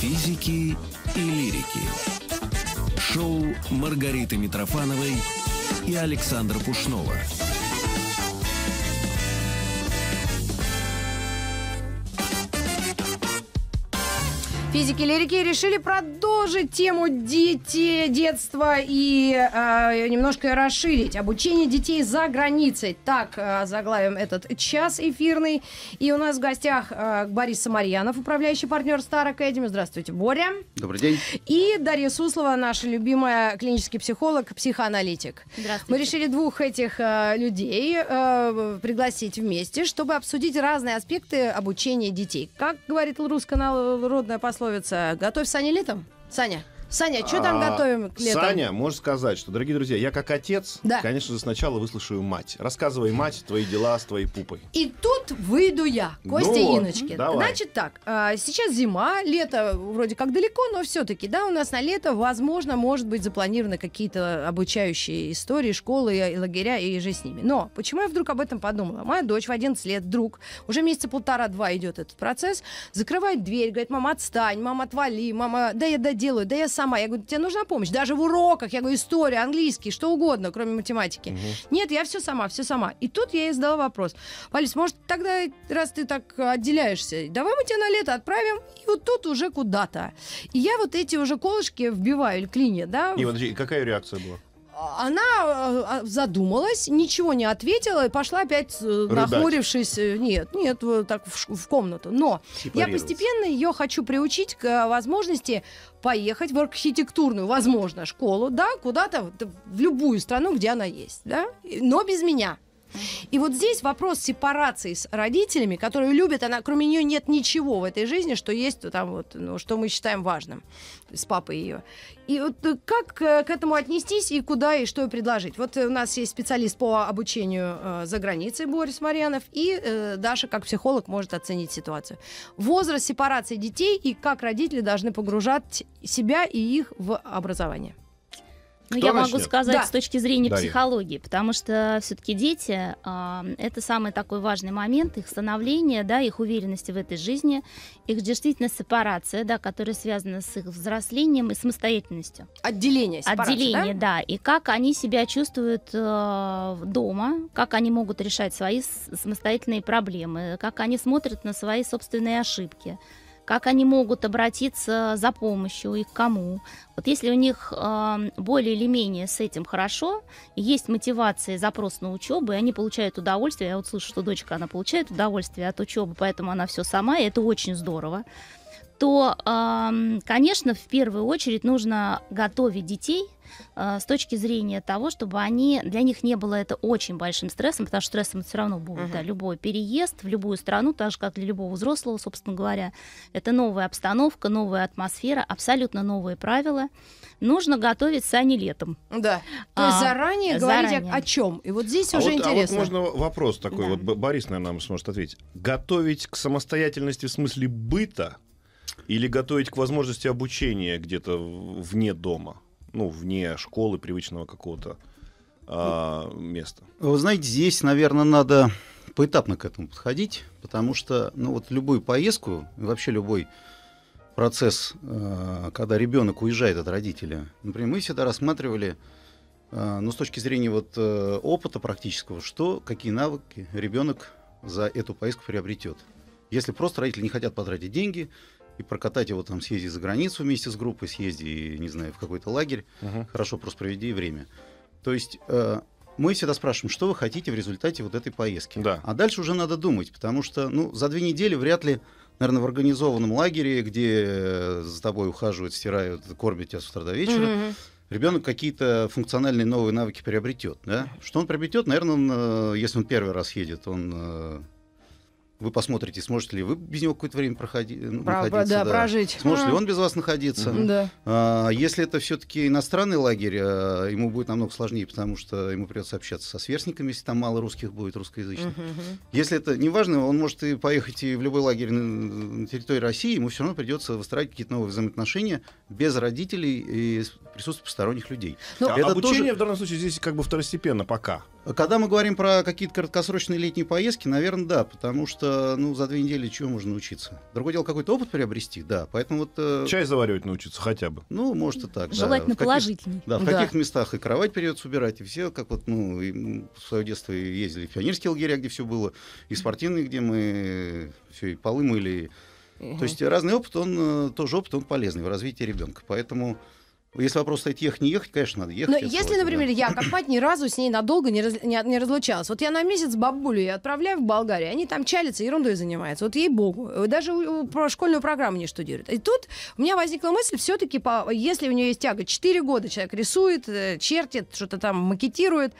Физики и лирики. Шоу Маргариты Митрофановой и Александра Пушнова. Физики лирики решили продолжить тему дети, детства и э, немножко расширить обучение детей за границей. Так э, заглавим этот час эфирный. И у нас в гостях э, Борис Самарьянов, управляющий партнер Star Academy. Здравствуйте, Боря. Добрый день. И Дарья Суслова, наша любимая клинический психолог, психоаналитик. Здравствуйте. Мы решили двух этих э, людей э, пригласить вместе, чтобы обсудить разные аспекты обучения детей. Как говорит русская народная пословица, пословица «Готовь Саня летом». Саня, Саня, что там а, готовим к лету? Саня, можешь сказать, что, дорогие друзья, я как отец, да. конечно же, сначала выслушаю мать. Рассказывай, мать, твои дела с твоей пупой. И тут выйду я, Костя ну, Иночкин. Давай. Значит так, а, сейчас зима, лето вроде как далеко, но все-таки, да, у нас на лето, возможно, может быть запланированы какие-то обучающие истории, школы и лагеря, и же с ними. Но почему я вдруг об этом подумала? Моя дочь в 11 лет, друг, уже месяца полтора-два идет этот процесс, закрывает дверь, говорит, мама, отстань, мама, отвали, мама, да я доделаю, да я сам сама. Я говорю, тебе нужна помощь. Даже в уроках, я говорю, история, английский, что угодно, кроме математики. Угу. Нет, я все сама, все сама. И тут я ей задала вопрос. Полис, может, тогда, раз ты так отделяешься, давай мы тебя на лето отправим, и вот тут уже куда-то. И я вот эти уже колышки вбиваю, клинья, да. И вот какая реакция была? она э, а, задумалась, ничего не ответила и пошла опять, э, Рыдать. нахмурившись. Э, нет, нет, так в, в комнату. Но я постепенно ее хочу приучить к возможности поехать в архитектурную, возможно, школу, да, куда-то в любую страну, где она есть, да, но без меня. И вот здесь вопрос сепарации с родителями, которые любят, она, кроме нее нет ничего в этой жизни, что есть там вот, ну, что мы считаем важным с папой ее. И вот э, как э, к этому отнестись и куда и что предложить? Вот э, у нас есть специалист по обучению э, за границей Борис Марьянов, и э, Даша как психолог может оценить ситуацию. Возраст сепарации детей и как родители должны погружать себя и их в образование. Ну я начнет? могу сказать да. с точки зрения Дарья. психологии, потому что все-таки дети э, это самый такой важный момент их становления, да, их уверенности в этой жизни, их действительно сепарация, да, которая связана с их взрослением и самостоятельностью. Отделение. Отделение, да? да. И как они себя чувствуют э, дома, как они могут решать свои самостоятельные проблемы, как они смотрят на свои собственные ошибки как они могут обратиться за помощью и к кому. Вот если у них э, более или менее с этим хорошо, есть мотивация, запрос на учебу, и они получают удовольствие. Я вот слышу, что дочка, она получает удовольствие от учебы, поэтому она все сама, и это очень здорово то, конечно, в первую очередь нужно готовить детей а, с точки зрения того, чтобы они для них не было это очень большим стрессом, потому что стрессом все равно будет, uh-huh. да, любой переезд в любую страну, так же как для любого взрослого, собственно говоря, это новая обстановка, новая атмосфера, абсолютно новые правила. Нужно готовить сани летом. Да. То есть а, заранее говорить заранее. о чем? И вот здесь а уже вот, интересно. А вот можно вопрос такой, да. вот Борис, наверное, нам сможет ответить. Готовить к самостоятельности в смысле быта? Или готовить к возможности обучения где-то вне дома, ну, вне школы привычного какого-то а, места. Вы знаете, здесь, наверное, надо поэтапно к этому подходить, потому что, ну, вот любую поездку, вообще любой процесс, э, когда ребенок уезжает от родителя, например, мы всегда рассматривали э, но ну, с точки зрения вот э, опыта практического, что, какие навыки ребенок за эту поездку приобретет. Если просто родители не хотят потратить деньги, и прокатать его там, съезди за границу вместе с группой, съезди, не знаю, в какой-то лагерь. uh Хорошо, просто проведи время. То есть э, мы всегда спрашиваем, что вы хотите в результате вот этой поездки. Да. А дальше уже надо думать, потому что ну, за две недели вряд ли, наверное, в организованном лагере, где э, за тобой ухаживают, стирают, кормят тебя с утра до вечера, uh ребенок какие-то функциональные новые навыки приобретет. Да? Что он приобретет, наверное, он, э, если он первый раз едет, он э, вы посмотрите, сможете ли вы без него какое-то время проходить, ну, Про, находиться. Да, да. прожить. Сможет ли он без вас находиться. Да. А, если это все-таки иностранный лагерь, а, ему будет намного сложнее, потому что ему придется общаться со сверстниками, если там мало русских будет, русскоязычных. Mm-hmm. Если это неважно, он может и поехать и в любой лагерь на, на территории России, ему все равно придется выстраивать какие-то новые взаимоотношения без родителей и присутствия посторонних людей. Но ну, а это обучение тоже... в данном случае здесь как бы второстепенно пока. Когда мы говорим про какие-то краткосрочные летние поездки, наверное, да, потому что Э, ну, за две недели чего можно научиться? Другое дело, какой-то опыт приобрести, да. Поэтому вот... Э, Чай заваривать научиться хотя бы. Ну, может и так, Желательно да. положительный. Да, в да. каких местах и кровать придется убирать, и все, как вот, ну, и в свое детство ездили в пионерские лагеря, где все было, и спортивные, где мы все и полы мыли. Угу. То есть разный опыт, он э, тоже опыт, он полезный в развитии ребенка. Поэтому если вопрос стоит ехать, не ехать, конечно, надо ехать. Но ну, если, сегодня, например, да. я как мать ни разу с ней надолго не, раз, не, не разлучалась. Вот я на месяц бабулю я отправляю в Болгарию, они там чалятся, ерундой занимаются. Вот ей-богу. Э, даже у, у, про школьную программу не штудируют. И тут у меня возникла мысль, все-таки, если у нее есть тяга, 4 года человек рисует, э, чертит, что-то там макетирует.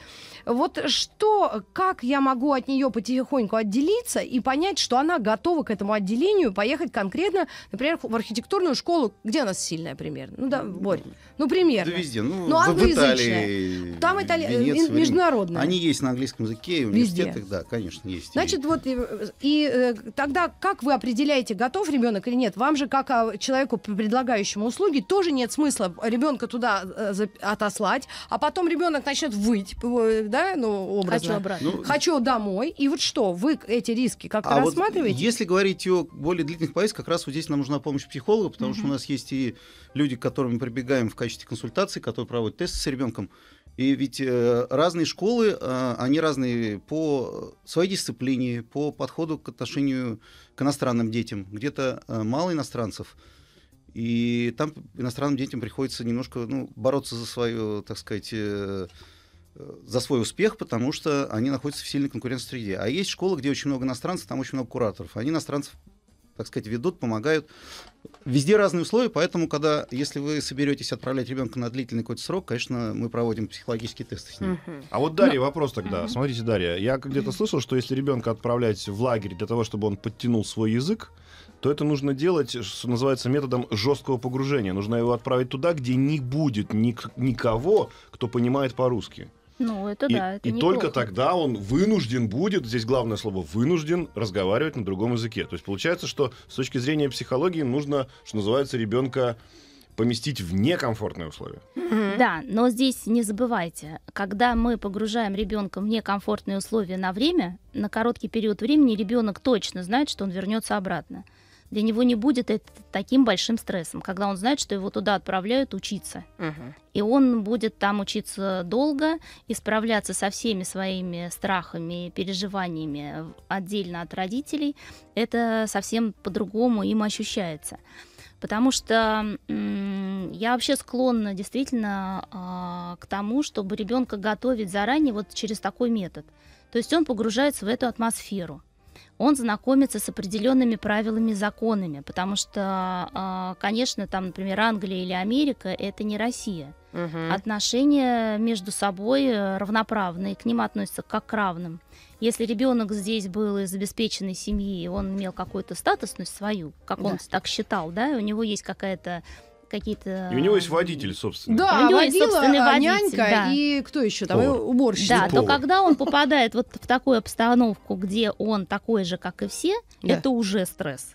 Вот что, как я могу от нее потихоньку отделиться и понять, что она готова к этому отделению, поехать конкретно, например, в архитектурную школу, где у нас сильная примерно? Ну да, Борь. Ну, примерно. Да везде. Ну, ну англоязычная. Там итали... Венеция, международная. Они есть на английском языке, в университетах, везде. да, конечно, есть. Значит, вот и, и э, тогда как вы определяете, готов ребенок или нет? Вам же, как а, человеку, предлагающему услуги, тоже нет смысла ребенка туда э, отослать, а потом ребенок начнет выть, э, да, ну, образно. Хочу обратно. Ну, Хочу домой. И вот что, вы эти риски как-то а рассматриваете? Вот если говорить о более длительных поездках, как раз вот здесь нам нужна помощь психолога, потому угу. что у нас есть и люди, к которым мы прибегаем в качестве консультации, который проводит тесты с ребенком. И ведь э, разные школы, э, они разные по своей дисциплине, по подходу к отношению к иностранным детям. Где-то э, мало иностранцев, и там иностранным детям приходится немножко ну, бороться за свою, так сказать, за свой успех, потому что они находятся в сильной конкуренции среде. А есть школы, где очень много иностранцев, там очень много кураторов. А они иностранцев так сказать, ведут, помогают. Везде разные условия, поэтому, когда, если вы соберетесь отправлять ребенка на длительный какой-то срок, конечно, мы проводим психологические тесты с ним. А вот Дарья, Но... Ну, вопрос тогда. Смотрите, Дарья, я где-то слышал, что если ребенка отправлять в лагерь для того, чтобы он подтянул свой язык, то это нужно делать, что называется, методом жесткого погружения. Нужно его отправить туда, где не будет ник- никого, кто понимает по-русски. Ну, это и, да. Это и неплохо. только тогда он вынужден будет, здесь главное слово вынужден, разговаривать на другом языке. То есть получается, что с точки зрения психологии нужно, что называется, ребенка поместить в некомфортные условия. Да, но здесь не забывайте, когда мы погружаем ребенка в некомфортные условия на время, на короткий период времени ребенок точно знает, что он вернется обратно для него не будет это таким большим стрессом, когда он знает, что его туда отправляют учиться. Угу. И он будет там учиться долго и справляться со всеми своими страхами и переживаниями отдельно от родителей. Это совсем по-другому им ощущается. Потому что я вообще склонна действительно а, к тому, чтобы ребенка готовить заранее вот через такой метод. То есть он погружается в эту атмосферу он знакомится с определенными правилами, законами, потому что, а, конечно, там, например, Англия или Америка это не Россия. Угу. Отношения между собой э, равноправные, к ним относятся как к равным. Если ребенок здесь был из обеспеченной семьи, он имел какую-то статусность свою, как да. он так считал, да, у него есть какая-то какие-то... И у него есть э, водитель, собственно. Да, у него водила, есть собственный а водитель. нянька да. и кто еще там? Повар. Уборщица. Да, Повар. то когда он попадает вот в такую обстановку, где он такой же, как и все, да. это уже стресс.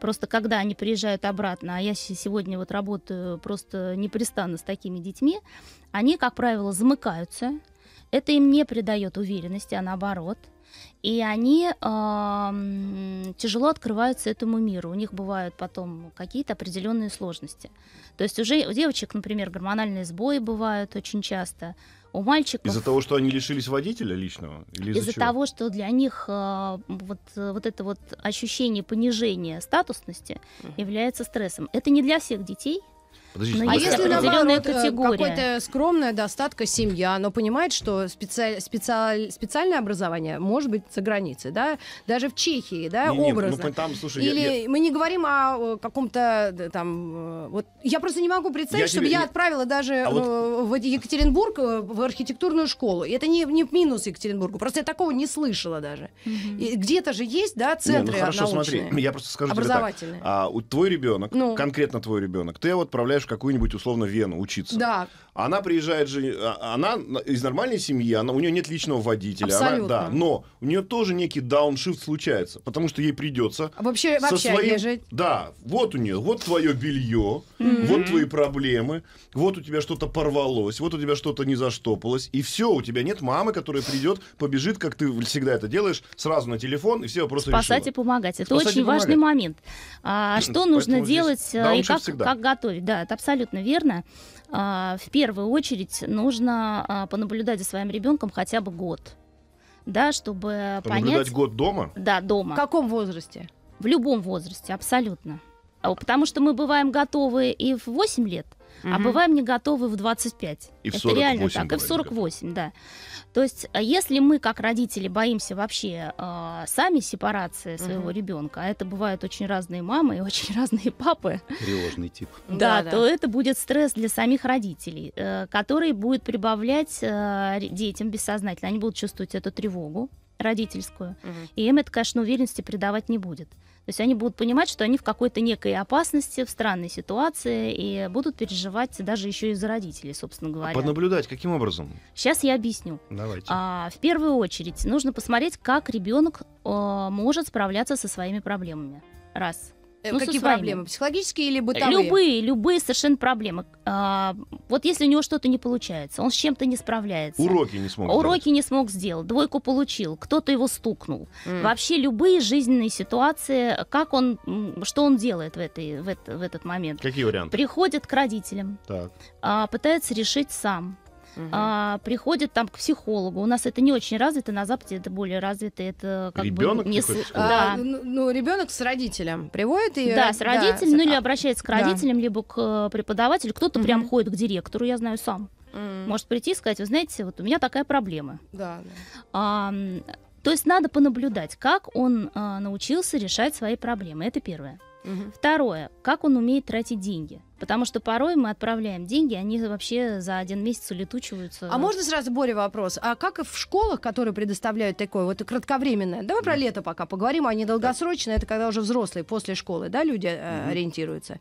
Просто когда они приезжают обратно, а я сегодня вот работаю просто непрестанно с такими детьми, они, как правило, замыкаются. Это им не придает уверенности, а наоборот – и они э, тяжело открываются этому миру. У них бывают потом какие-то определенные сложности. То есть уже у девочек, например, гормональные сбои бывают очень часто. У мальчиков... Из-за того, что они лишились водителя личного? из-за из того, что для них э, вот, вот это вот ощущение понижения статусности является стрессом. Это не для всех детей, Подождите, а если наоборот э, какой-то скромная достатка семья, но понимает, что специ... Специ... специальное образование может быть за границей, да, даже в Чехии, да, не, ну, образно. Не, ну, там, слушай, Или я, я... мы не говорим о каком-то э, там, э, вот я просто не могу представить, я чтобы тебе... я отправила даже а вот... в Екатеринбург в архитектурную школу. И это не не минус Екатеринбургу, просто я такого не слышала даже. И Где-то же есть, да, центры не, ну, хорошо, научные, смотри, я просто скажу образовательные. Тебе так. А, у твой ребенок, ну. конкретно твой ребенок, ты его отправляешь какую-нибудь условно Вену учиться. Да. Она приезжает же, а, она из нормальной семьи, она, у нее нет личного водителя. Абсолютно. Она, да, но у нее тоже некий дауншифт случается, потому что ей придется а вообще, со вообще своим... Жить. Да, вот у нее, вот твое белье, mm-hmm. вот твои проблемы, вот у тебя что-то порвалось, вот у тебя что-то не заштопалось, и все, у тебя нет мамы, которая придет, побежит, как ты всегда это делаешь, сразу на телефон, и все вопросы Спасать решила. и помогать. Это Спасать очень помогать. важный момент. А, что нужно Поэтому делать э, и как, как готовить? Да, это абсолютно верно. А, в первую очередь нужно а, понаблюдать за своим ребенком хотя бы год. Да, чтобы Понаблюдать понять... год дома? Да, дома. В каком возрасте? В любом возрасте, абсолютно. А, потому что мы бываем готовы и в 8 лет, угу. а бываем не готовы в 25. И Это в 48 реально так, и в 48, да. То есть, э, если мы, как родители, боимся вообще э, сами сепарации своего угу. ребенка, а это бывают очень разные мамы и очень разные папы. Тревожный тип. Да, да, да. то это будет стресс для самих родителей, э, который будет прибавлять э, детям бессознательно. Они будут чувствовать эту тревогу родительскую. Угу. И им это, конечно, уверенности придавать не будет. То есть они будут понимать, что они в какой-то некой опасности, в странной ситуации, и будут переживать даже еще и за родителей, собственно а говоря. А понаблюдать каким образом? Сейчас я объясню. Давайте. А, в первую очередь нужно посмотреть, как ребенок а, э, может справляться со своими проблемами. Раз. Э, ну, Какие проблемы? Психологические или бытовые? Любые, любые совершенно проблемы. А, вот если у него что-то не получается, он с чем-то не справляется. Уроки не смог. Уроки сделать. не смог сделать, двойку получил, кто-то его стукнул. Mm. Вообще любые жизненные ситуации, как он, что он делает в, этой, в, это, в этот момент? Какие варианты? Приходит к родителям, так. А, пытается решить сам угу. а, приходят там к психологу. У нас это не очень развито, на Западе это более развито. Это как ребенок бы не с... да. А, ну, ну ребенок с родителем приводит и да, с родителем, да. ну или а, обращается к родителям, да. либо к э, преподавателю. Кто-то угу. прям ходит к директору, я знаю сам. Mm. Может прийти и сказать, вы знаете, вот у меня такая проблема. Да. да. А, то есть надо понаблюдать, как он а, научился решать свои проблемы. Это первое. Угу. Второе, как он умеет тратить деньги. Потому что порой мы отправляем деньги, они вообще за один месяц улетучиваются. А можно сразу, более вопрос? А как в школах, которые предоставляют такое вот кратковременное? Давай да. про лето пока поговорим, а не долгосрочное, да. это когда уже взрослые после школы, да, люди угу. ориентируются.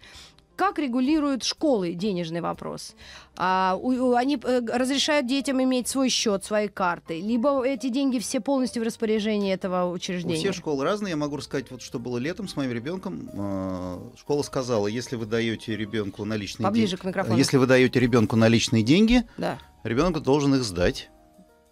Как регулируют школы денежный вопрос? А, у, они э, разрешают детям иметь свой счет, свои карты, либо эти деньги все полностью в распоряжении этого учреждения? У всех школы разные. Я могу рассказать, вот что было летом с моим ребенком. Э, школа сказала, если вы даете ребенку наличные деньги, Если вы даете ребенку наличные деньги, да. ребенок должен их сдать.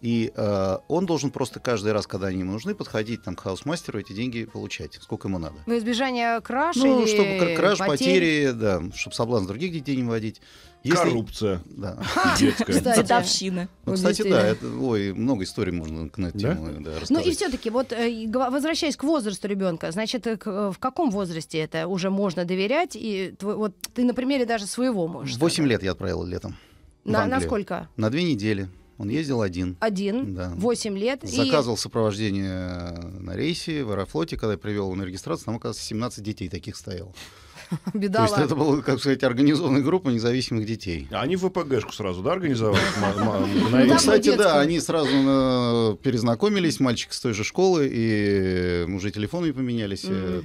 И э, он должен просто каждый раз, когда они ему нужны, подходить там, к хаусмастеру, эти деньги получать, сколько ему надо. Во избежание краж Ну, или... чтобы краж, потери, потери да, чтобы соблазн других детей не водить. Если... Коррупция. Да. Детская. Дедовщина. Ну, кстати, да, ой, много историй можно на эту тему рассказать. Ну и все-таки, вот э, возвращаясь к возрасту ребенка, значит, э, э, в каком возрасте это уже можно доверять? И вот ты на примере даже своего можешь. Восемь лет я отправил летом. на сколько? На две недели. Он ездил один. Один. Да. 8 лет. Заказывал и... сопровождение э, на рейсе в Аэрофлоте. Когда я привел его на регистрацию, там, оказывается, 17 детей таких стояло. Бедолага. То есть это была, как сказать, организованная группа независимых детей. А они в ВПГшку сразу, да, организовали? Ну, Кстати, да, они сразу э, перезнакомились, мальчик с той же школы, и уже телефонами поменялись. Э,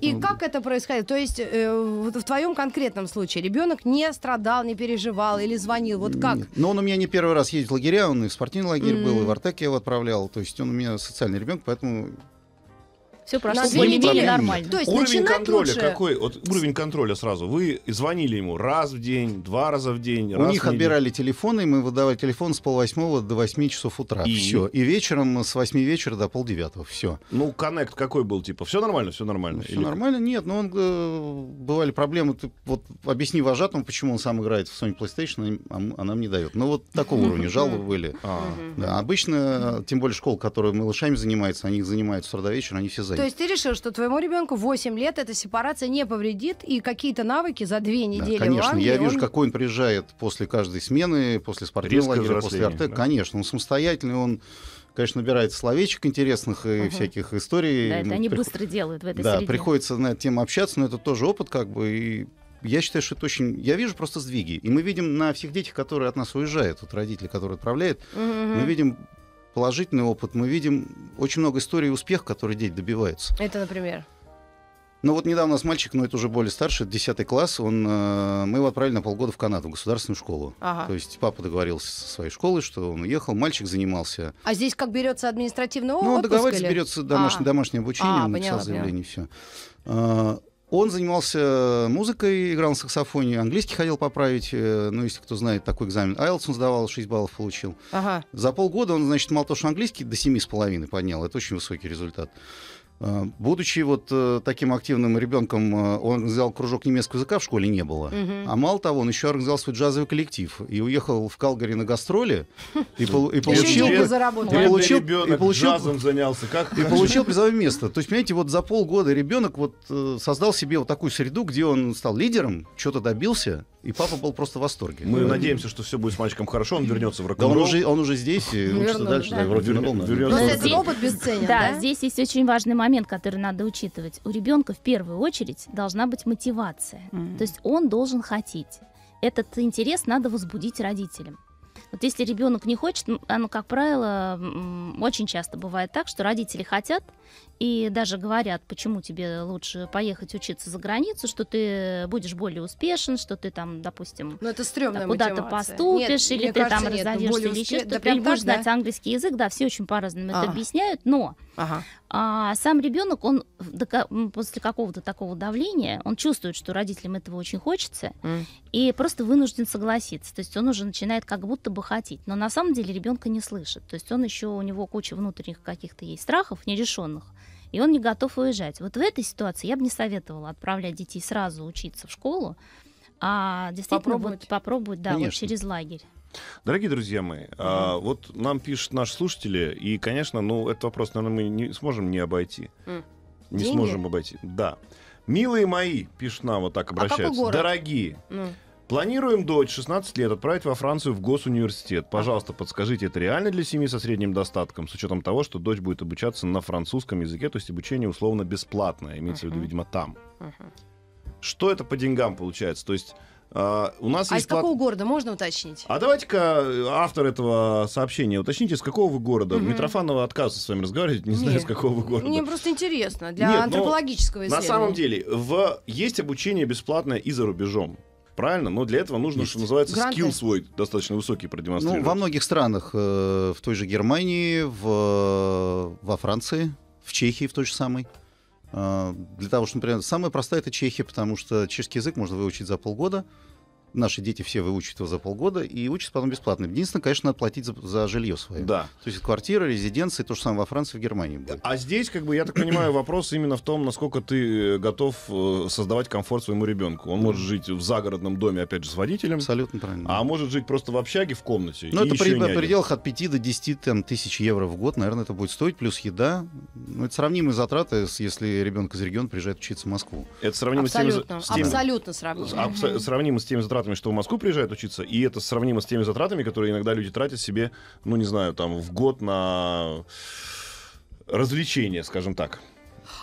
и как это происходило? То есть э, в твоем конкретном случае ребенок не страдал, не переживал или звонил? Вот как? Но он у меня не первый раз ездит в лагеря, он и в спортивный лагерь был, и в Артек я его отправлял. То есть он у меня социальный ребенок, поэтому все прошло. На две недели нормально. То есть уровень контроля лучше... какой? Вот уровень контроля сразу. Вы звонили ему раз в день, два раза в день. У них в отбирали телефоны, и мы выдавали телефон с полвосьмого до восьми часов утра. И? Все. И вечером с восьми вечера до полдевятого. Все. Ну, коннект какой был? Типа, все нормально, все нормально? Ну, все Или... нормально? Нет, но ну, он, э, бывали проблемы. Ты, вот объясни вожатому, почему он сам играет в Sony PlayStation, а, а нам не дает. но ну, вот такого уровня жалобы были. А. обычно, тем более школ, которые малышами занимаются, они их занимаются с утра до вечера, они все паузой. То есть ты решил, что твоему ребенку 8 лет эта сепарация не повредит, и какие-то навыки за две недели да, конечно. я вижу, он... какой он приезжает после каждой смены, после спортивного лагеря, после арте. Да. Конечно, он самостоятельный, он конечно, набирает словечек интересных и угу. всяких историй. Да, это ну, они при... быстро делают в этой да, среде. приходится на эту тему общаться, но это тоже опыт, как бы, и я считаю, что это очень... Я вижу просто сдвиги. И мы видим на всех детях, которые от нас уезжают, вот родители, которые отправляют, угу. мы видим положительный опыт, мы видим очень много историй успеха, которые дети добиваются. Это, например? Ну вот недавно у нас мальчик, но это уже более старший, 10 класс, он, э, мы его отправили на полгода в Канаду, в государственную школу. Ага. То есть папа договорился со своей школой, что он уехал, мальчик занимался. А здесь как берется административный отпуск? Ну он берется домашнее, а. домашнее обучение, а, он поняла, написал заявление, все. А, он занимался э, музыкой, играл на саксофоне, английский хотел поправить, э, ну, если кто знает, такой экзамен. IELTS он сдавал, 6 баллов получил. Ага. За полгода он, значит, мало того, что английский до 7,5 поднял, это очень высокий результат. Э, будучи вот э, таким активным ребенком, э, он взял кружок немецкого языка, в школе не было. Угу. А мало того, он еще организовал свой джазовый коллектив и уехал в Калгари на гастроли и, получил... И получил, и получил джазом занялся. Как? И получил призовое место. То есть, понимаете, вот за полгода ребенок вот создал себе вот такую среду, где он стал лидером, что-то добился, и папа был просто в восторге. Мы надеемся, что все будет с мальчиком хорошо, он вернется в рок да он уже, он уже здесь, и учится дальше. Да. Да, вернется. опыт бесценен, да, да, здесь есть очень важный момент, который надо учитывать. У ребенка в первую очередь должна быть мотивация. Mm-hmm. То есть он должен хотеть. Этот интерес надо возбудить родителям. Вот если ребенок не хочет, оно, как правило, очень часто бывает так, что родители хотят и даже говорят, почему тебе лучше поехать учиться за границу, что ты будешь более успешен, что ты там, допустим, ну, это да, куда-то поступишь, нет, или ты кажется, там разовьешься, или успе... еще что-то, или будешь да? знать английский язык, да, все очень по-разному а. это объясняют, но ага. А сам ребенок, он после какого-то такого давления, он чувствует, что родителям этого очень хочется, mm. и просто вынужден согласиться. То есть он уже начинает как будто бы хотеть, но на самом деле ребенка не слышит. То есть он еще у него куча внутренних каких-то есть страхов нерешенных, и он не готов уезжать. Вот в этой ситуации я бы не советовала отправлять детей сразу учиться в школу, а действительно попробовать, вот, попробовать да, вот через лагерь. Дорогие друзья мои, угу. а, вот нам пишут наши слушатели, и, конечно, ну, этот вопрос, наверное, мы не сможем не обойти. Mm. Не Деньги? сможем обойти. Да. Милые мои, пишут нам, вот так а обращаются. А Дорогие. Mm. Планируем дочь 16 лет отправить во Францию в госуниверситет. Пожалуйста, подскажите, это реально для семьи со средним достатком, с учетом того, что дочь будет обучаться на французском языке, то есть обучение условно бесплатное, имеется uh-huh. в виду, видимо, там. Uh-huh. Что это по деньгам получается? То есть а, у нас а есть из какого города можно уточнить? А давайте-ка э, автор этого сообщения уточните, из какого вы города. Угу. Митрофанова отказывается с вами разговаривать, не знаю, из какого вы города. Мне просто интересно, для Нет, ну, антропологического исследования. На самом деле, в... есть обучение бесплатное и за рубежом. Правильно, но для этого нужно, Есть. что называется, Гранты. скилл свой достаточно высокий продемонстрировать. Ну, во многих странах, э, в той же Германии, в, э, во Франции, в Чехии в той же самой. А, для того, что, например, самая простая это Чехия, потому что чешский язык можно выучить за полгода наши дети все выучат его за полгода и учатся потом бесплатно. Единственное, конечно, надо платить за, за жилье свое. Да. То есть квартира, резиденция, то же самое во Франции, в Германии будет. А здесь, как бы, я так понимаю, вопрос именно в том, насколько ты э, готов э, создавать комфорт своему ребенку. Он может жить в загородном доме, опять же, с водителем. Абсолютно правильно. А может жить просто в общаге, в комнате. Ну, это при, при пределах от 5 до 10 там, тысяч евро в год, наверное, это будет стоить, плюс еда. Ну, это сравнимые затраты, если ребенок из региона приезжает учиться в Москву. Это сравнимо абсолютно. с теми... Абсолютно сравнимо. Абсо- сравнимо с теми затратами, затратами, что в Москву приезжают учиться, и это сравнимо с теми затратами, которые иногда люди тратят себе, ну, не знаю, там, в год на развлечения, скажем так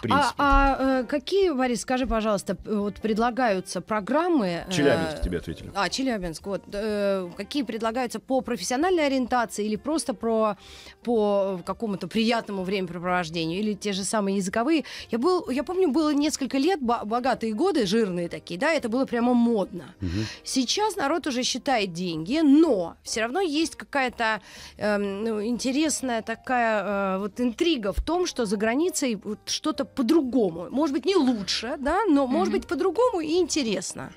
принципе. А, а э, какие, Борис, скажи, пожалуйста, вот предлагаются программы... Э, Челябинск э, тебе ответили. А, Челябинск. Вот, э, какие предлагаются по профессиональной ориентации или просто про, по какому-то приятному времяпрепровождению? Или те же самые языковые? Я, был, я помню, было несколько лет, богатые годы, жирные такие, да, это было прямо модно. Угу. Сейчас народ уже считает деньги, но все равно есть какая-то э, интересная такая э, вот интрига в том, что за границей вот что-то по-другому. Может быть, не лучше, да, но, может mm-hmm. быть, по-другому и интересно.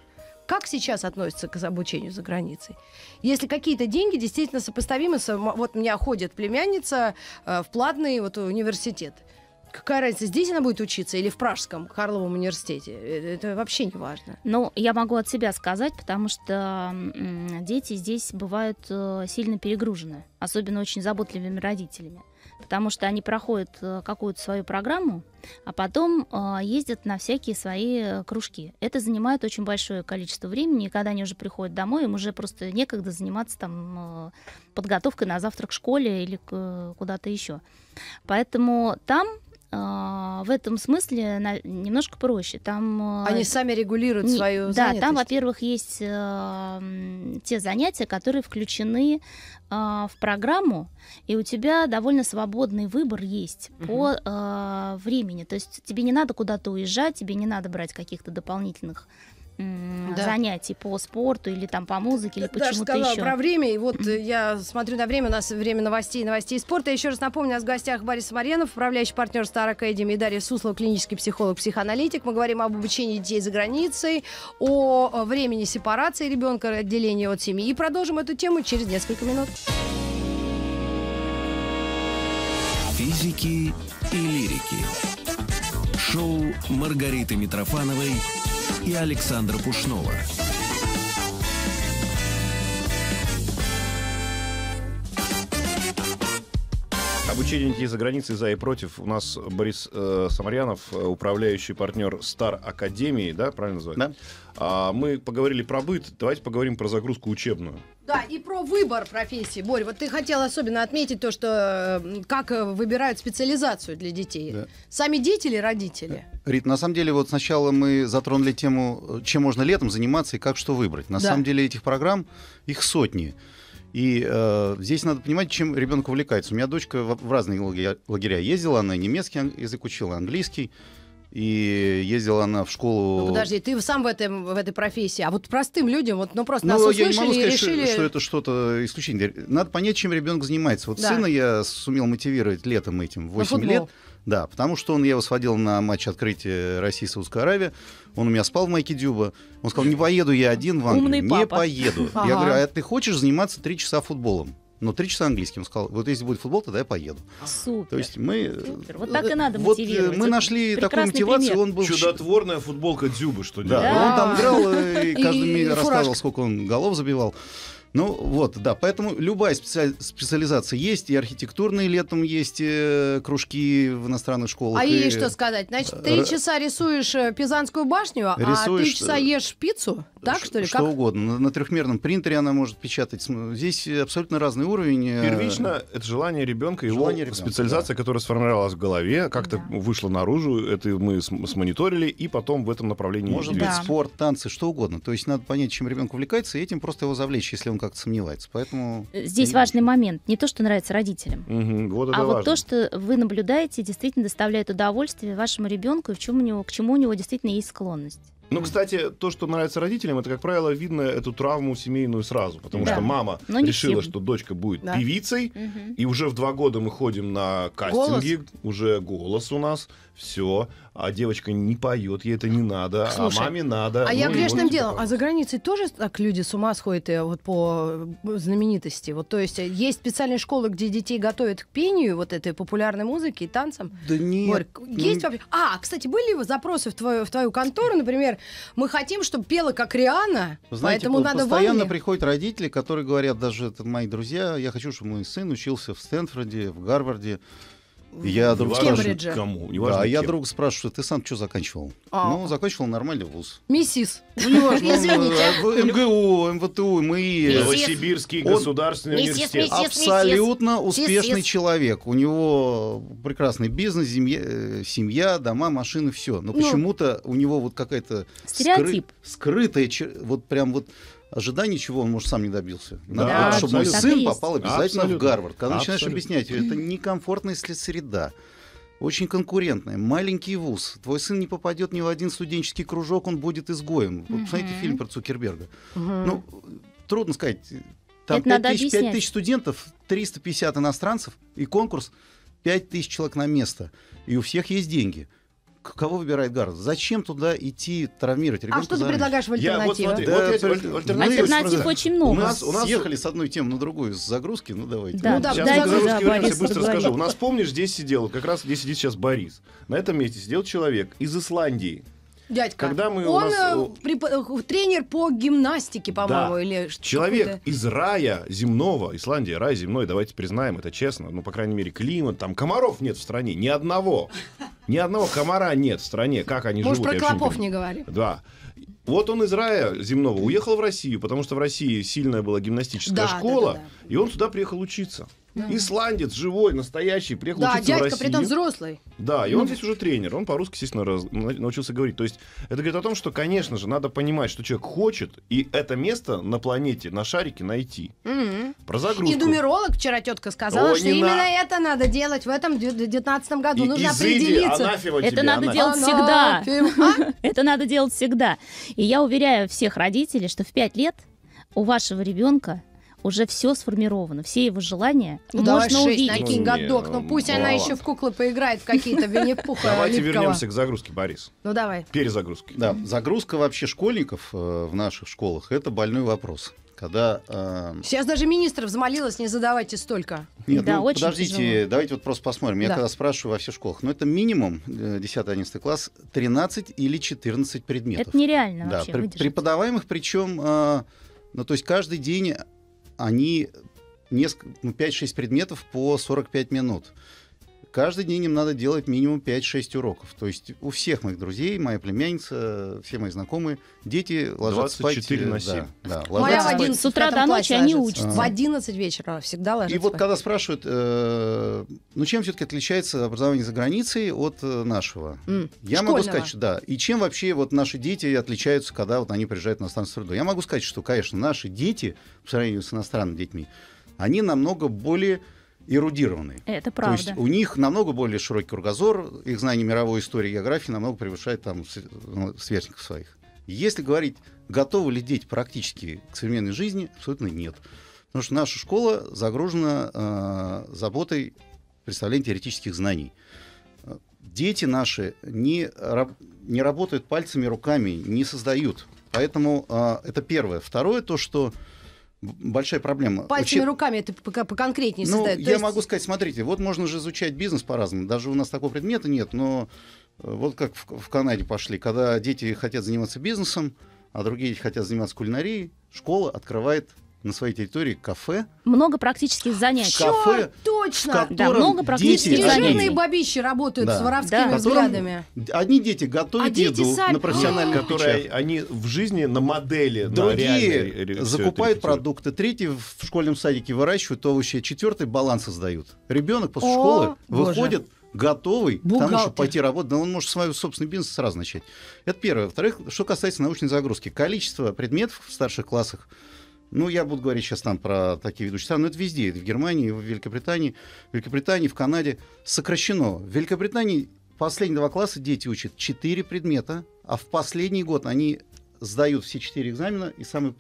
Как сейчас относятся к обучению за границей? Если какие-то деньги действительно сопоставимы с... Вот у меня ходит племянница э, в платный вот, университет. Какая разница, здесь она будет учиться или в Пражском Карловом университете? Э, это вообще не важно. Ну, я могу от себя сказать, потому что дети здесь бывают э, сильно перегружены, особенно очень заботливыми родителями потому что они проходят э, какую-то свою программу, а потом э, ездят на всякие свои э, кружки. Это занимает очень большое количество времени, и когда они уже приходят домой, им уже просто некогда заниматься там подготовкой на завтрак в школе или куда-то еще. Поэтому там а, в этом смысле немножко проще. Там, э, Они сами регулируют не, свою да, занятость? Да, там, во-первых, есть э, те занятия, которые включены э, в программу, и у тебя довольно свободный выбор есть угу. по э, времени. То есть тебе не надо куда-то уезжать, тебе не надо брать каких-то дополнительных да. занятий по спорту или там по музыке или почему-то еще. про время, и вот э, я смотрю на время, у нас время новостей, новостей спорта. еще раз напомню, у нас в гостях Борис Маренов управляющий партнер Стара Академии, и Дарья Суслова, клинический психолог, психоаналитик. Мы говорим об обучении детей за границей, о времени сепарации ребенка, отделения от семьи. И продолжим эту тему через несколько минут. Физики и лирики. Шоу Маргариты Митрофановой и Александра Пушнова. Обучение детей за границей за и против. У нас Борис э, Самарянов, э, управляющий партнер Стар Академии, да, правильно называют? Да. А, мы поговорили про быт, давайте поговорим про загрузку учебную. Да, и про выбор профессии. Борь, вот ты хотел особенно отметить то, что как э, выбирают специализацию для детей. Да. Сами дети или родители? Э, Рит, на самом деле, вот сначала мы затронули тему, чем можно летом заниматься и как что выбрать. На да. самом деле этих программ, их сотни. И э, здесь надо понимать, чем ребенок увлекается. У меня дочка в, в разные лагеря ездила, она немецкий язык учила, английский. И ездила она в школу. Ну, подожди, ты сам в, этой в этой профессии. А вот простым людям, вот, ну просто ну, нас услышали я не могу сказать, решили... что, что это что-то исключение. Надо понять, чем ребенок занимается. Вот да. сына я сумел мотивировать летом этим, 8 лет. Да, потому что он, я его сводил на матч открытия России Саудской Аравии. Он у меня спал в майке Дюба. Он сказал, не поеду я один в Англию. Умный не папа. поеду. Ага. Я говорю, а ты хочешь заниматься три часа футболом? но «Ну, три часа английским. он Сказал, вот если будет футбол, тогда я поеду. А, супер. То есть мы... Супер. Вот э, так и надо вот э, Мы нашли Прекрасный такую мотивацию, пример. он был... Чудотворная футболка Дзюбы, что ли? Да. да. Он там играл э, и каждый и, рассказывал, сколько он голов забивал. Ну вот, да, поэтому любая специ... специализация есть, и архитектурные летом есть и э, кружки в иностранных школах. А и... ей что сказать? Значит, три часа рисуешь э, Пизанскую башню, рисуешь... а три часа э, ешь пиццу? Так что ли? Что как? угодно. На, на трехмерном принтере она может печатать. Здесь абсолютно разный уровень. Первично это желание ребенка, его желание ребенка, специализация, да. которая сформировалась в голове, как-то да. вышла наружу, это мы с смониторили и потом в этом направлении. Может быть да. спорт, танцы, что угодно. То есть надо понять, чем ребенок увлекается, и этим просто его завлечь, если он как-то сомневается. Поэтому... Здесь важный момент. Не то, что нравится родителям, угу, вот а вот то, что вы наблюдаете, действительно доставляет удовольствие вашему ребенку и в чем у него, к чему у него действительно есть склонность. Ну, кстати, то, что нравится родителям, это, как правило, видно эту травму семейную сразу, потому да. что мама Но решила, всем. что дочка будет да. певицей, угу. и уже в два года мы ходим на кастинги, голос. уже голос у нас, все, а девочка не поет, ей это не надо, а Слушай, а маме надо. А ну, я грешным вот делом. А за границей тоже так люди с ума сходят и, э, вот, по э, знаменитости? Вот, то есть э, есть специальные школы, где детей готовят к пению, вот этой популярной музыки и танцам? Да нет. Борь, ну есть вообще... А, кстати, были вы запросы в твою, в твою контору, например, мы хотим, чтобы пела как Риана, Знаете, поэтому по- надо постоянно ванны... приходят родители, которые говорят, даже это мои друзья, я хочу, чтобы мой сын учился в Стэнфорде, в Гарварде, я друг спрашиваю, кому? Неважно, да, а я друг спрашиваю, ты сам что заканчивал? А. Ну, заканчивал нормальный вуз. Миссис. Ну, неважно. Извините. Э, МГУ, МВТУ, МИИ. Новосибирский государственный университет. Абсолютно успешный человек. У него прекрасный бизнес, э, семья, дома, машины, все. Но ну. почему-то у него вот какая-то... Стереотип. Скрытая, вот прям вот ожиданий, чего он, может, сам не добился. Надо, да, чтобы мой сын попал обязательно абсолютно. в Гарвард. Когда абсолютно. начинаешь объяснять, это некомфортная среда, очень конкурентная, маленький вуз. Твой сын не попадет ни в один студенческий кружок, он будет изгоем. Угу. посмотрите фильм про Цукерберга. Угу. Ну, трудно сказать. Там это 5 тысяч, 5 тысяч студентов, 350 иностранцев и конкурс, 5 тысяч человек на место. И у всех есть деньги кого выбирает Гарвард? Зачем туда идти травмировать ребенка? А что ты предлагаешь в альтернативе? вот, да, вот я, аль- альтернатив, альтернатив очень много. У нас, у нас ехали с одной темы на другую, с загрузки, ну давайте. Да, ну, да, сейчас да, загрузки да, вернемся, Борис быстро поговорит. скажу. У нас, помнишь, здесь сидел, как раз здесь сидит сейчас Борис. На этом месте сидел человек из Исландии, Дядька. Когда мы он э, у нас... прип... Э, тренер по гимнастике, по-моему, да. или что Человек из рая земного, Исландия, рай земной, давайте признаем, это честно, ну, по крайней мере, климат, там комаров нет в стране, ни одного. Ни одного комара нет в стране, как они Может, живут. Может, про клопов не, говори. Да. Вот он из рая земного уехал в Россию, потому что в России сильная была гимнастическая да, школа, да, да, да. и он сюда приехал учиться. Исландец, живой, настоящий, приехал да, учиться дядька, в Россию. притом взрослый. Да, и он здесь уже тренер, он по-русски, естественно, раз, научился говорить. То есть это говорит о том, что, конечно же, надо понимать, что человек хочет, и это место на планете, на шарике найти. mm Про загрузку. И нумеролог вчера тетка сказала, О, что именно на... это надо делать в этом 19 году. И, Нужно изыди, определиться. Это тебе, надо делать всегда. А? Это надо делать всегда. И я уверяю всех родителей, что в 5 лет у вашего ребенка уже все сформировано, все его желания ну, можно давай увидеть. накинь, ну, годок, ну пусть мало. она еще в куклы поиграет в какие-то винни Давайте вернемся к загрузке, Борис. Ну давай. Перезагрузки. Да, загрузка вообще школьников э, в наших школах – это больной вопрос когда... Э... Сейчас даже министр взмолилась, не задавайте столько. Нет, да, ну, очень подождите, тяжело. давайте вот просто посмотрим. Я да. когда спрашиваю во всех школах, ну это минимум 10-11 э, класс 13 или 14 предметов. Это нереально да, вообще Да, Преподаваемых причем... Э, ну, то есть каждый день они несколько, ну, 5-6 предметов по 45 минут. Каждый день им надо делать минимум 5-6 уроков. То есть у всех моих друзей, моя племянница, все мои знакомые, дети ложатся 24 спать. 24 на 7. Э, да, да, моя в 11, с утра до ночи они ложатся. учатся. А. В 11 вечера всегда ложатся И вот когда спрашивают, э, ну чем все-таки отличается образование за границей от э, нашего? Я могу сказать, что да. И чем вообще вот наши дети отличаются, когда вот они приезжают на станцию труда? Я могу сказать, что, конечно, наши дети по сравнению с иностранными детьми, они намного более эрудированы. Это правда. То есть у них намного более широкий кругозор, их знание мировой истории и географии намного превышает там ну, сверстников своих. Если говорить, готовы ли дети практически к современной жизни, абсолютно нет. Потому что наша школа загружена э, заботой представления теоретических знаний. Дети наши не, не работают пальцами, руками, не создают. Поэтому э, это первое. Второе то, что большая проблема. Пальцами, Учи... руками это поконкретнее ну, создает. я есть... могу сказать, смотрите, вот можно же изучать бизнес по-разному. Даже у нас такого предмета нет, но э, вот как в, в Канаде пошли, когда дети хотят заниматься бизнесом, а другие хотят заниматься кулинарией, школа открывает на своей территории кафе. Много практических занятий. Кафе, Черт, точно! Да, много практических дети, занятий. Жирные бабищи работают да. с воровскими да. взглядами. Одни дети готовят а дети еду сами... на профессиональных Которые они в жизни на модели, Другие на закупают продукты. Третьи в школьном садике выращивают овощи. А четвертый баланс создают. Ребенок после О, школы боже. выходит готовый Бухгалтер. к тому, чтобы пойти работать, он может свой собственный бизнес сразу начать. Это первое. Во-вторых, что касается научной загрузки. Количество предметов в старших классах ну, я буду говорить сейчас там про такие ведущие страны, но ну, это везде, это в Германии, в Великобритании, в Великобритании, в Канаде сокращено. В Великобритании последние два класса дети учат четыре предмета, а в последний год они сдают все четыре экзамена, и самый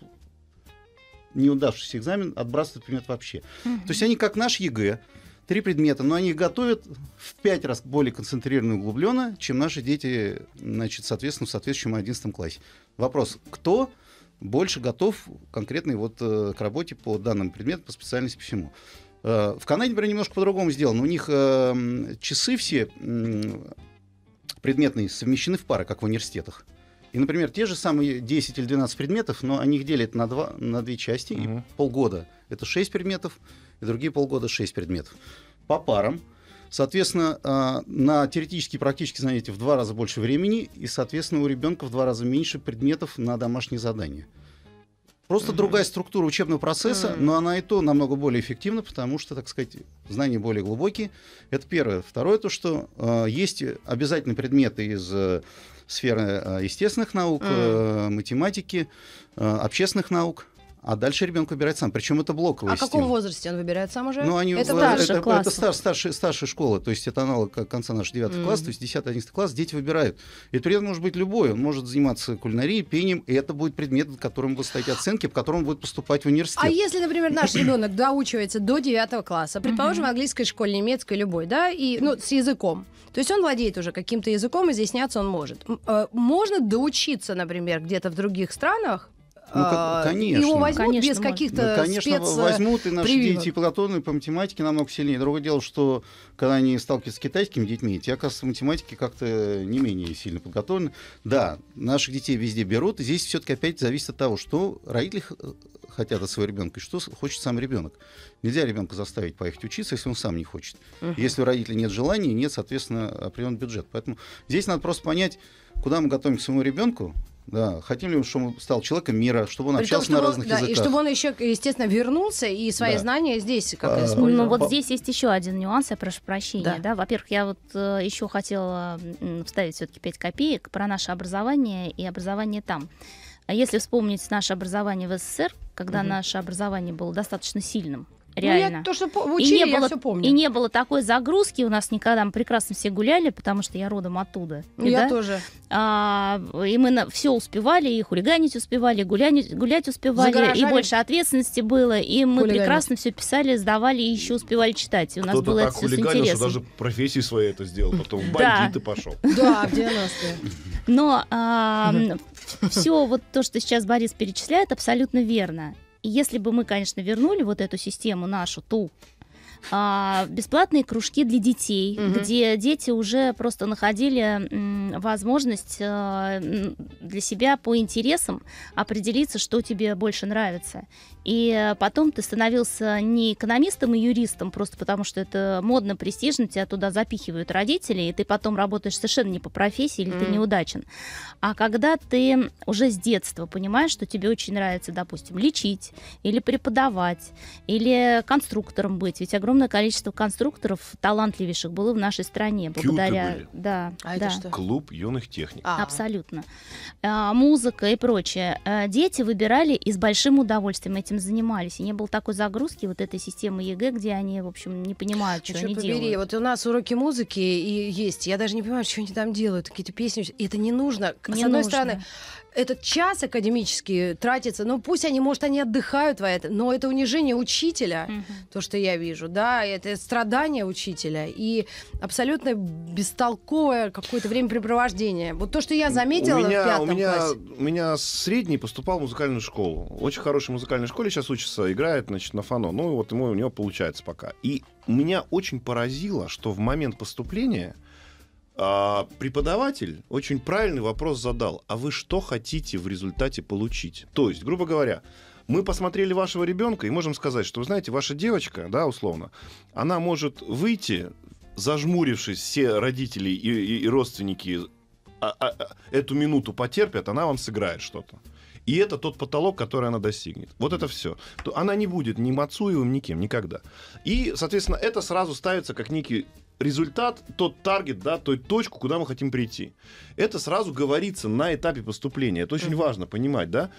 неудавшийся экзамен отбрасывают предмет вообще. Mm-hmm. То есть они как наш ЕГЭ, три предмета, но они их готовят в пять раз более концентрированно и углубленно, чем наши дети, значит, соответственно, в соответствующем 11 классе. Вопрос, кто больше готов конкретный вот э, к работе по данным предметам, по специальности, по всему. Э, в Канаде, например, немножко по-другому сделано. У них эм, часы все предметные совмещены в пары, как в университетах. И, например, те же самые 10 или 12 предметов, но они их делят на, два, на две части. Угу. И полгода это 6 предметов, и другие полгода 6 предметов. По парам. Соответственно, а, на теоретические и практические занятия в два раза больше времени, и, соответственно, у ребенка в два раза меньше предметов на домашние задания. Просто mm-hmm. другая структура учебного процесса, mm-hmm. но она и то намного более эффективна, потому что, так сказать, знания более глубокие. Это первое. Второе, то, что э, есть обязательные предметы из э, сферы э, естественных наук, mm-hmm. э, математики, э, общественных наук. А дальше ребенок выбирает сам. Причем это блоковый А в каком возрасте он выбирает сам уже? Ну, они, это старше это, класс. Это стар, старше, старше школа, то есть это аналог конца нашего 9 mm. класса, то есть 10-11 класс дети выбирают. И предмет может быть любой. Он может заниматься кулинарией, пением, и это будет предмет, на котором будут стоять оценки, по которому будет поступать в университет. А если, например, наш ребенок доучивается до 9 класса, предположим, mm-hmm. английской школе, немецкой, любой, да, и, ну, с языком, то есть он владеет уже каким-то языком, и изъясняться он может. Э, можно доучиться, например, где-то в других странах, ну, как, конечно. Его возьмут конечно, без каких-то ну, Конечно, спец... Э, возьмут, и наши прививок. дети и Платоны по математике намного сильнее. Другое дело, что когда они сталкиваются с китайскими детьми, те, оказывается, математики как-то не менее сильно подготовлены. Да, наших детей везде берут, и здесь все-таки опять зависит от того, что родители э, хотят от своего ребенка и что хочет сам ребенок. Нельзя ребенка заставить поехать учиться, если он сам не хочет. Uh-huh. Если у родителей нет желания, нет, соответственно, определенный бюджет. Поэтому здесь надо просто понять, куда мы готовим к своему ребенку, да, хотим ли, чтобы он стал человеком мира, чтобы он При общался том, на разных он, да, И чтобы он еще, естественно, вернулся и свои да. знания здесь как а, использовал. Ну вот здесь есть еще один нюанс, я прошу прощения. Да. Да? Во-первых, я вот э, еще хотела вставить все-таки 5 копеек про наше образование и образование там. А если вспомнить наше образование в СССР, когда угу. наше образование было достаточно сильным, Реально. Ну, я то, что учили, и не я было, все помню. И не было такой загрузки у нас никогда. Мы прекрасно все гуляли, потому что я родом оттуда. Ну, я да? тоже. А, и мы на, все успевали, и хулиганить успевали, и гулять, гулять успевали, Загоражали. и больше ответственности было. И мы хулиганить. прекрасно все писали, сдавали, и еще успевали читать. И у нас Кто-то было так это все хулиганил, что даже профессии своей это сделал, потом бандиты пошел. Да, в 90-е. Но все вот то, что сейчас Борис перечисляет, абсолютно верно. И если бы мы, конечно, вернули вот эту систему нашу, ту, а, бесплатные кружки для детей, угу. где дети уже просто находили возможность э, для себя по интересам определиться, что тебе больше нравится. И потом ты становился не экономистом и юристом, просто потому что это модно, престижно, тебя туда запихивают родители, и ты потом работаешь совершенно не по профессии, или mm. ты неудачен. А когда ты уже с детства понимаешь, что тебе очень нравится, допустим, лечить, или преподавать, или конструктором быть, ведь огромное количество конструкторов талантливейших было в нашей стране, благодаря... Были. Да, а да. Это что? Клуб юных техник. А-а-а. Абсолютно. А, музыка и прочее. А, дети выбирали и с большим удовольствием эти этим занимались, и не было такой загрузки вот этой системы ЕГЭ, где они, в общем, не понимают, ну что, что они побери, делают. Вот у нас уроки музыки и есть, я даже не понимаю, что они там делают, какие-то песни, и это не нужно. Не С одной нужно. стороны, этот час академический тратится, ну пусть они, может, они отдыхают во это, но это унижение учителя, угу. то, что я вижу, да, это страдание учителя и абсолютно бестолковое какое-то времяпрепровождение. Вот то, что я заметила у меня, в пятом у меня, классе. У меня средний поступал в музыкальную школу. Очень хорошей музыкальной школе сейчас учится, играет, значит, на фано. Ну, вот ему у него получается пока. И меня очень поразило, что в момент поступления а, преподаватель очень правильный вопрос задал. А вы что хотите в результате получить? То есть, грубо говоря, мы посмотрели вашего ребенка и можем сказать, что, вы знаете, ваша девочка, да, условно, она может выйти, зажмурившись, все родители и, и, и родственники а, а, а эту минуту потерпят, она вам сыграет что-то. И это тот потолок, который она достигнет. Вот это все. она не будет ни Мацуевым, никем, никогда. И, соответственно, это сразу ставится как некий результат, тот таргет, да, той точку, куда мы хотим прийти. Это сразу говорится на этапе поступления. Это очень важно понимать, да.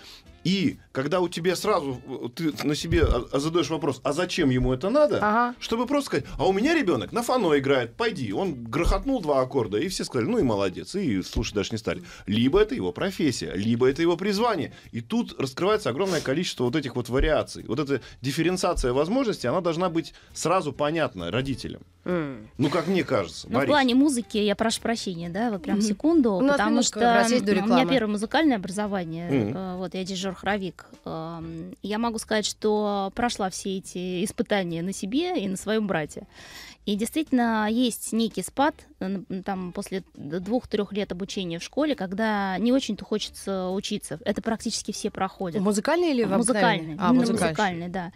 И когда у тебя сразу э, ты на себе а, задаешь вопрос, а зачем ему это надо, ага. чтобы просто сказать, а у меня ребенок на фано играет, пойди. Он грохотнул два аккорда, и все сказали, ну и молодец, и слушать даже не стали. Либо это его профессия, либо это его призвание. И тут раскрывается огромное количество вот этих вот вариаций. Вот эта дифференциация возможностей, она должна быть сразу понятна родителям. Mm. Ну, как мне кажется. Ну, в плане музыки, я прошу прощения, да, вот прям mm-hmm. секунду, у потому что у меня первое музыкальное образование, mm-hmm. вот я дежурю Хравик, эм, Я могу сказать, что прошла все эти испытания на себе и на своем брате. И действительно есть некий спад э, там, после двух-трех лет обучения в школе, когда не очень-то хочется учиться. Это практически все проходят. Музыкальные или музыкальные? А, музыкальные. музыкальные, да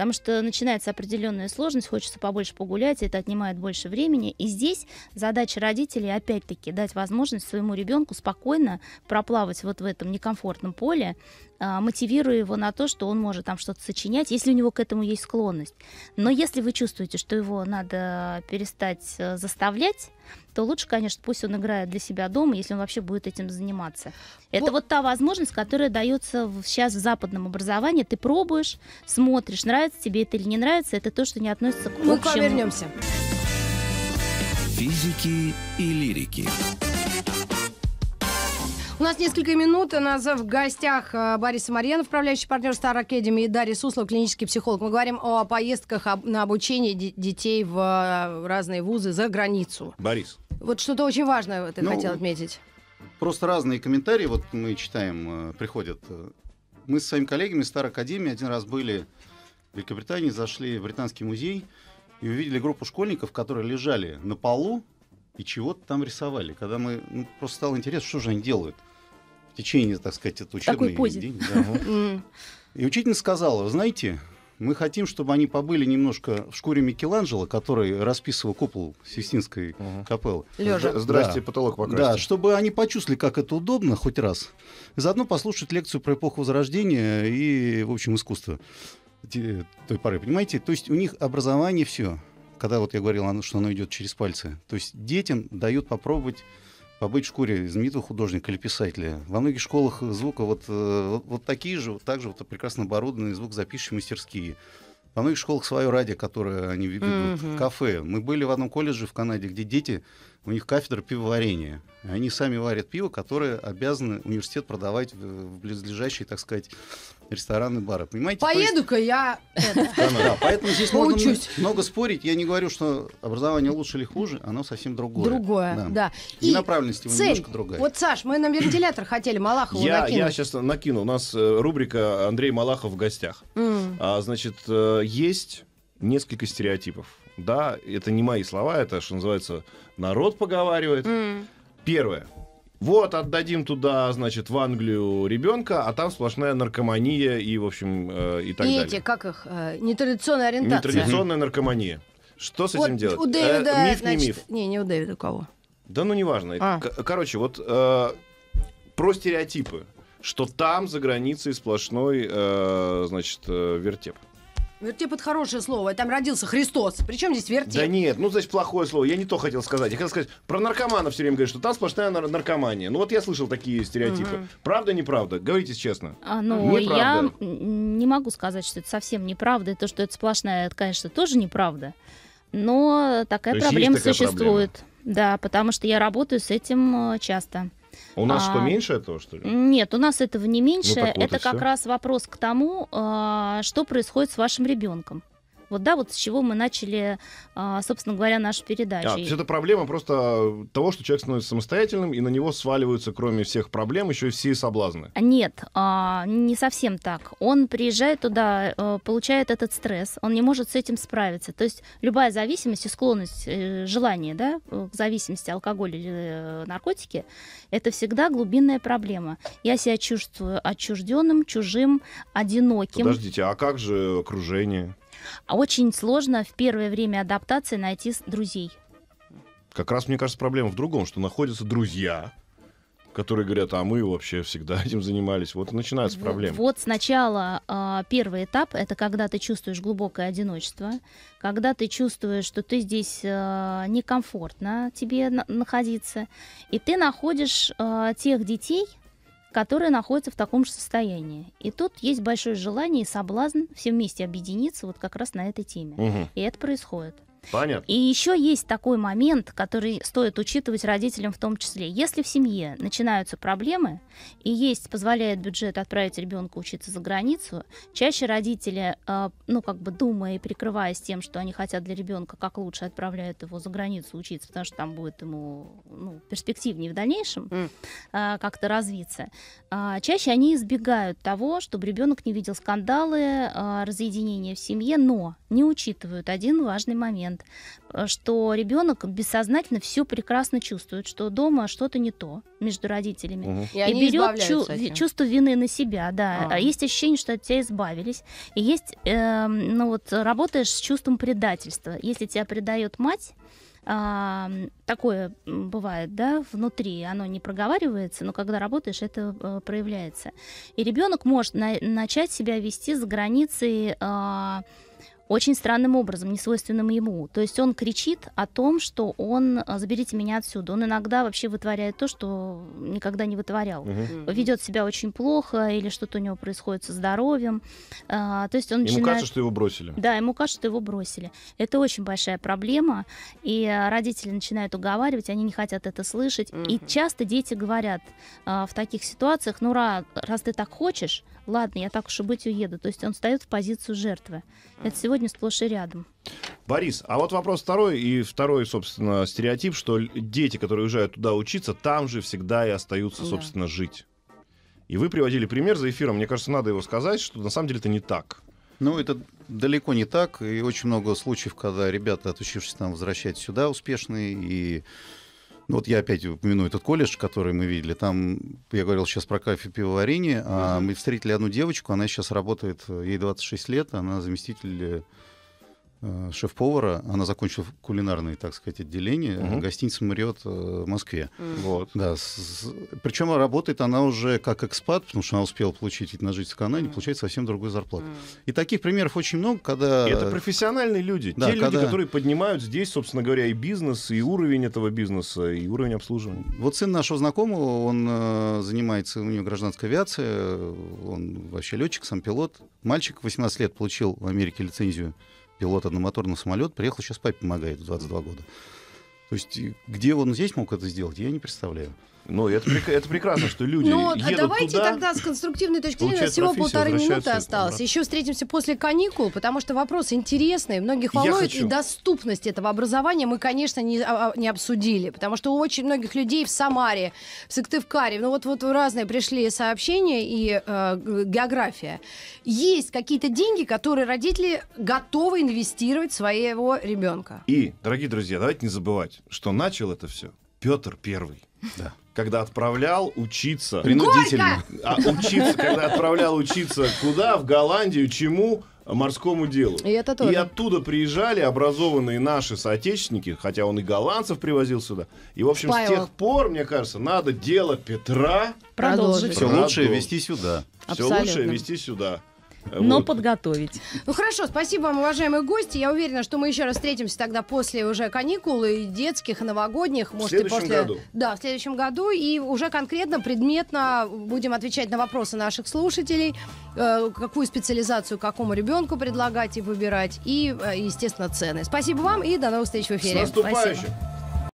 потому что начинается определенная сложность, хочется побольше погулять, это отнимает больше времени. И здесь задача родителей, опять-таки, дать возможность своему ребенку спокойно проплавать вот в этом некомфортном поле, а, мотивируя его на то, что он может там что-то сочинять, если у него к этому есть склонность. Но если вы чувствуете, что его надо перестать э, заставлять, то лучше, конечно, пусть он играет для себя дома, если он вообще будет этим заниматься. Это вот, вот та возможность, которая дается сейчас в западном образовании. Ты пробуешь, смотришь, нравится тебе это или не нравится. Это то, что не относится к Мы общему. Мы повернемся. Физики и лирики. У нас несколько минут. У нас в гостях э, Борис Марьянов, управляющий партнер Star Academy, и Дарья Суслов, клинический психолог. Мы говорим о поездках на обучение детей в э, разные вузы за границу. Борис. Вот что-то очень важное ты ну, хотел отметить. Просто разные комментарии, вот мы читаем, э, приходят. Мы с своими коллегами Star Academy один раз были в Великобритании, зашли в Британский музей и увидели группу школьников, которые лежали на полу и чего-то там рисовали. Когда мы... Ну, просто стало интересно, что же они делают в течение, так сказать, от учебной Такой день. Да. И учитель сказала, знаете, мы хотим, чтобы они побыли немножко в шкуре Микеланджело, который расписывал купол Систинской угу. капеллы. Лежа. Здрасте, да. потолок покрасьте. Да, чтобы они почувствовали, как это удобно, хоть раз. Заодно послушать лекцию про эпоху Возрождения и, в общем, искусство той поры. Понимаете? То есть у них образование все. Когда вот я говорил, что оно идет через пальцы. То есть детям дают попробовать побыть в шкуре знаменитого художника или писателя. Во многих школах звука вот, э, вот, такие же, вот так же вот прекрасно оборудованные звукозаписывающие мастерские. Во многих школах свое радио, которое они ведут mm-hmm. кафе. Мы были в одном колледже в Канаде, где дети у них кафедра пивоварения. Они сами варят пиво, которое обязаны университет продавать в близлежащие, так сказать, рестораны, бары. Понимаете? Поеду-ка есть... я. Да, поэтому здесь можно много спорить. Я не говорю, что образование лучше или хуже, оно совсем другое. Другое, да. да. И, и направленность его цель. немножко другая. Вот, Саш, мы на вентилятор хотели Малахова я, накинуть. Я сейчас накину. У нас э, рубрика Андрей Малахов в гостях. Mm. А, значит, э, есть несколько стереотипов да, это не мои слова, это, что называется, народ поговаривает. Mm. Первое. Вот, отдадим туда, значит, в Англию ребенка, а там сплошная наркомания и, в общем, э, и так и далее. эти, как их, э, нетрадиционная ориентация. Нетрадиционная наркомания. Что с вот этим делать? У э, Дэвида, э, миф значит, не миф. Не, не у Дэвида у кого. Да ну неважно. А. короче, вот э, про стереотипы, что там за границей сплошной, э, значит, э, вертеп. Вертепот хорошее слово, там родился Христос. Причем здесь вертеп? Да нет, ну значит плохое слово. Я не то хотел сказать. Я хотел сказать про наркоманов все время говорят, что там сплошная нар- наркомания. Ну вот я слышал такие стереотипы. Угу. Правда, неправда? Говорите честно. А, ну неправда. я не могу сказать, что это совсем неправда. И то, что это сплошная, это, конечно, тоже неправда. Но такая то проблема такая существует. Проблема. Да, потому что я работаю с этим э, часто. У нас а, что, меньше этого, что ли? Нет, у нас этого не меньше. Ну, вот это как все. раз вопрос к тому, а, что происходит с вашим ребенком. Вот да, вот с чего мы начали, а, собственно говоря, нашу передачу. А, то есть это проблема просто э, того, что человек становится самостоятельным, и на него сваливаются, кроме всех проблем, еще и все соблазны. А, нет, а, не совсем так. Он приезжает туда, э, получает этот стресс, он не может с этим справиться. То есть любая зависимость и склонность, э, желание да, к зависимости алкоголь или наркотики, это всегда глубинная проблема. Я себя чувствую отчужденным, чужим, одиноким. Подождите, а как же окружение? А очень сложно в первое время адаптации найти друзей. Как раз, мне кажется, проблема в другом, что находятся друзья, которые говорят, а мы вообще всегда этим занимались. Вот и начинаются вот, проблемы. Вот сначала а, первый этап, это когда ты чувствуешь глубокое одиночество, когда ты чувствуешь, что ты здесь э, некомфортно тебе находиться, и ты находишь тех детей, которые находятся в таком же состоянии. И тут есть большое желание и соблазн все вместе объединиться вот как раз на этой теме. Угу. И это происходит. Понятно. И еще есть такой момент, который стоит учитывать родителям в том числе. Если в семье начинаются проблемы и есть, позволяет бюджет отправить ребенка учиться за границу, чаще родители, э, ну как бы думая и прикрываясь тем, что они хотят для ребенка как лучше, отправляют его за границу учиться, потому что там будет ему ну, перспективнее в дальнейшем mm. как-то развиться. Э, чаще они избегают того, чтобы ребенок не видел скандалы, разъединения в семье, но не учитывают один важный момент, э, что ребенок бессознательно все прекрасно чувствует, что дома что-то не то между родителями. Угу. И, и берет чу- чувство вины на себя, да. А. а. Есть ощущение, что от тебя избавились. И есть, э, ну вот, работаешь с чувством предательства. Если тебя предает мать, а, такое бывает, да, внутри, оно не проговаривается, но когда работаешь, это а, проявляется. И ребенок может на, начать себя вести за границей а, очень странным образом, не свойственным ему. То есть он кричит о том, что он а, «заберите меня отсюда». Он иногда вообще вытворяет то, что никогда не вытворял. Угу. Ведет себя очень плохо или что-то у него происходит со здоровьем. А, то есть он ему начинает... кажется, что его бросили. Да, ему кажется, что его бросили. Это очень большая проблема, и родители начинают уговаривать, они не хотят это слышать. Угу. И часто дети говорят а, в таких ситуациях, ну раз, раз ты так хочешь, ладно, я так уж и быть уеду. То есть он встает в позицию жертвы. Это всего сегодня сплошь и рядом. Борис, а вот вопрос второй и второй, собственно, стереотип, что дети, которые уезжают туда учиться, там же всегда и остаются, да. собственно, жить. И вы приводили пример за эфиром, мне кажется, надо его сказать, что на самом деле это не так. Ну, это далеко не так, и очень много случаев, когда ребята, отучившись там, возвращаются сюда успешные, и ну, вот я опять упомяну этот колледж, который мы видели. Там, я говорил сейчас про кафе пивоварения, а мы встретили одну девочку, она сейчас работает, ей 26 лет, она заместитель э, Э, шеф-повара, она закончила кулинарное, так сказать, отделение угу. гостиницы Мариот э, в Москве. Вот. Да, с, причем работает она уже как экспат, потому что она успела получить на жительство в Канаде, угу. получает совсем другую зарплату. Угу. И таких примеров очень много, когда... И это профессиональные люди, да, те когда... люди, которые поднимают здесь, собственно говоря, и бизнес, и уровень этого бизнеса, и уровень обслуживания. Вот сын нашего знакомого, он э, занимается, у него гражданская авиация, он вообще летчик, сам пилот. Мальчик 18 лет получил в Америке лицензию пилот одномоторного самолета, приехал, сейчас папе помогает в 22 года. То есть где он здесь мог это сделать, я не представляю. Ну, это, это прекрасно, что люди Ну, а едут давайте туда, тогда с конструктивной точки зрения. Всего полторы минуты осталось. Обратно. Еще встретимся после каникул, потому что вопрос интересный, многих волнует. И доступность этого образования мы, конечно, не, а, а, не обсудили, потому что у очень многих людей в Самаре, в Сыктывкаре, ну вот, вот разные пришли сообщения и э, география. Есть какие-то деньги, которые родители готовы инвестировать в своего ребенка. И, дорогие друзья, давайте не забывать, что начал это все Петр Первый. Да. Когда отправлял учиться... Принудительно. А, учиться, когда отправлял учиться куда? В Голландию, чему? морскому делу. И, это тоже. и оттуда приезжали образованные наши соотечественники, хотя он и голландцев привозил сюда. И, в общем, Спайл. с тех пор, мне кажется, надо дело Петра продолжить. Все лучшее вести сюда. Абсолютно. Все лучшее вести сюда но вот. подготовить. Ну хорошо, спасибо вам, уважаемые гости. Я уверена, что мы еще раз встретимся тогда после уже каникул и детских, и новогодних. Может, в следующем и после... году. Да, в следующем году. И уже конкретно, предметно будем отвечать на вопросы наших слушателей, э, какую специализацию какому ребенку предлагать и выбирать, и, э, естественно, цены. Спасибо вам и до новых встреч в эфире. С наступающим! Спасибо.